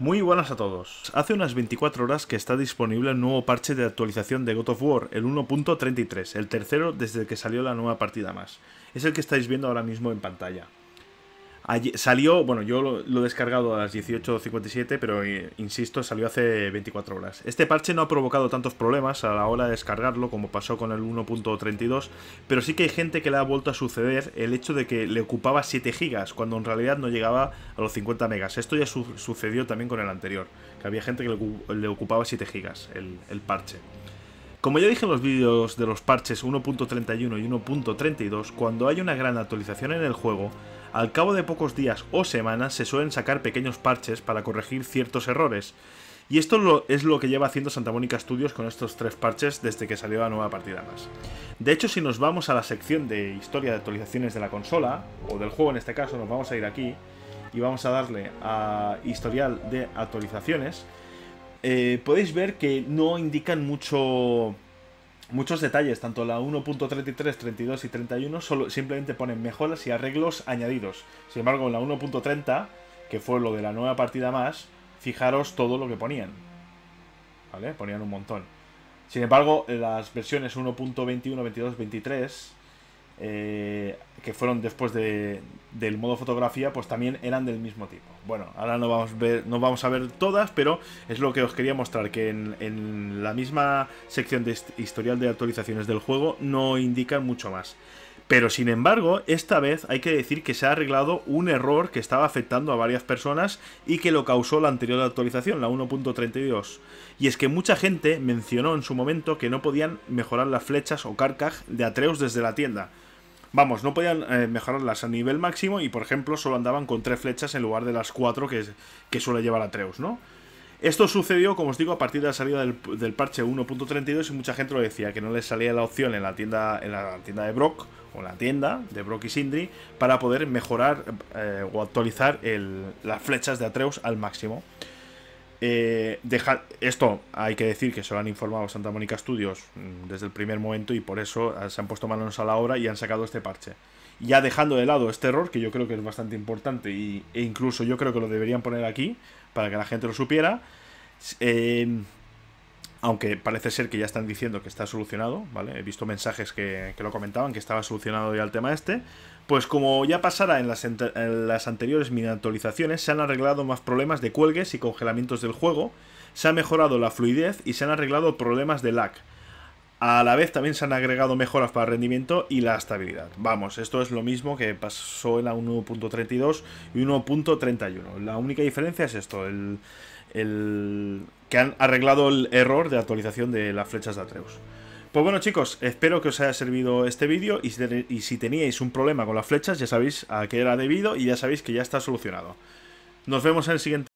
Muy buenas a todos. Hace unas 24 horas que está disponible el nuevo parche de actualización de God of War, el 1.33, el tercero desde que salió la nueva partida más. Es el que estáis viendo ahora mismo en pantalla salió, bueno, yo lo, he descargado a las 18.57, pero eh, insisto, salió hace 24 horas. Este parche no ha provocado tantos problemas a la hora de descargarlo como pasó con el 1.32, pero sí que hay gente que le ha vuelto a suceder el hecho de que le ocupaba 7 gigas, cuando en realidad no llegaba a los 50 megas. Esto ya sucedió también con el anterior, que había gente que le, ocupaba 7 gigas el, el parche. Como ya dije en los vídeos de los parches 1.31 y 1.32, cuando hay una gran actualización en el juego, al cabo de pocos días o semanas se suelen sacar pequeños parches para corregir ciertos errores. Y esto es lo que lleva haciendo Santa Mónica Studios con estos tres parches desde que salió la nueva partida más. De hecho, si nos vamos a la sección de historia de actualizaciones de la consola, o del juego en este caso, nos vamos a ir aquí y vamos a darle a historial de actualizaciones, eh, podéis ver que no indican mucho muchos detalles, tanto la 1.33, 32 y 31 solo, simplemente ponen mejoras y arreglos añadidos. Sin embargo, en la 1.30, que fue lo de la nueva partida más, fijaros todo lo que ponían. ¿Vale? Ponían un montón. Sin embargo, las versiones 1.21, 22, 23 eh, que fueron después de, del modo fotografía, pues también eran del mismo tipo. Bueno, ahora no vamos, a ver, todas, pero es lo que os quería mostrar, que en, en la misma sección de historial de actualizaciones del juego no indican mucho más. Pero sin embargo, esta vez hay que decir que se ha arreglado un error que estaba afectando a varias personas y que lo causó la anterior actualización, la 1.32. Y es que mucha gente mencionó en su momento que no podían mejorar las flechas o carcaj de Atreus desde la tienda. Vamos, no podían eh, mejorarlas a nivel máximo y, por ejemplo, solo andaban con tres flechas en lugar de las cuatro que, que suele llevar Atreus, ¿no? Esto sucedió, como os digo, a partir de la salida del, parche 1.32 y mucha gente lo decía, que no les salía la opción en la tienda, en la tienda de Brock, o en la tienda de Brock y Sindri, para poder mejorar eh, o actualizar las flechas de Atreus al máximo. Eh, deja, esto hay que decir que se lo han informado Santa Mónica Studios mm, desde el primer momento y por eso se han puesto manos a la obra y han sacado este parche. Ya dejando de lado este error, que yo creo que es bastante importante e incluso yo creo que lo deberían poner aquí para que la gente lo supiera. Eh, aunque parece ser que ya están diciendo que está solucionado, ¿vale? He visto mensajes que, lo comentaban, que estaba solucionado ya el tema este. Pues como ya pasara en las, anteriores mini se han arreglado más problemas de cuelgues y congelamientos del juego, se ha mejorado la fluidez y se han arreglado problemas de lag. A la vez también se han agregado mejoras para rendimiento y la estabilidad. Vamos, esto es lo mismo que pasó en la 1.32 y 1.31. La única diferencia es esto, el el, que han arreglado el error de actualización de las flechas de Atreus. Pues bueno chicos, espero que os haya servido este vídeo y si, teníais un problema con las flechas ya sabéis a qué era debido y ya sabéis que ya está solucionado. Nos vemos en el siguiente.